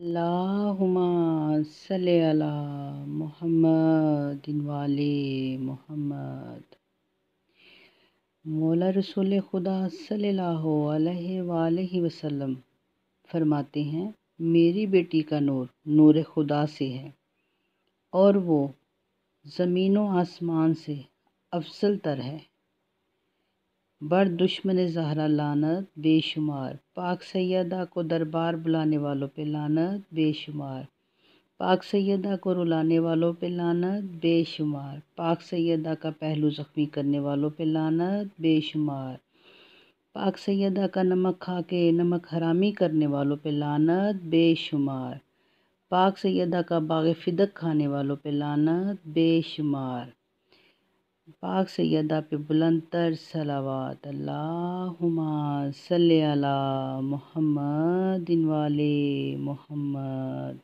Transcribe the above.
अल्लाहुम्मा मोहम्मद वाले मोहम्मद मौला रसूल खुदा सल्लल्लाहु वसलम फरमाते हैं मेरी बेटी का नूर नूर खुदा से है और वो ज़मीन व आसमान से अफसल तर है बर दुश्मन जहरा लानत बेशुमार पाक सैदा को दरबार बुलाने वालों पे लानत बेशुमार पाक सैदा को रुलाने वालों पे लानत बेशुमार पाक सैदा का पहलू ज़ख्मी करने वालों पे लानत बेशुमार पाक सैदा का नमक खा के नमक हरामी करने वालों पे लानत बेशुमार पाक सैदा का बाग फिदक खाने वालों पे लानत बेशुमार पाक सैदा पे बुलंद तर सलावात अल्लाहुम्मा सल अला मोहम्मद वाले मोहम्मद